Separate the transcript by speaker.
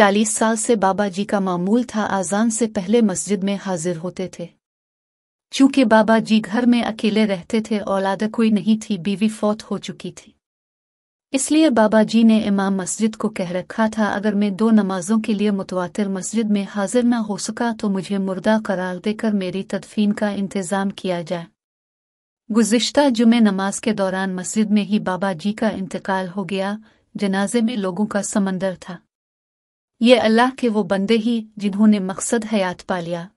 Speaker 1: चालीस साल से बाबा जी का मामूल था आजान से पहले मस्जिद में हाजिर होते थे चूंकि बाबा जी घर में अकेले रहते थे औलाद कोई नहीं थी बीवी फौत हो चुकी थी इसलिए बाबा जी ने इमाम मस्जिद को कह रखा था अगर मैं दो नमाजों के लिए मुतवा मस्जिद में हाजिर न हो सका तो मुझे मुर्दा करार देकर मेरी तदफीन का इंतज़ाम किया जाए गुज्श्ता जुमे नमाज के दौरान मस्जिद में ही बाबा जी का इंतकाल हो गया जनाजे में लोगों का समंदर था ये अल्लाह के वो बंदे ही जिन्होंने मकसद हयात पा लिया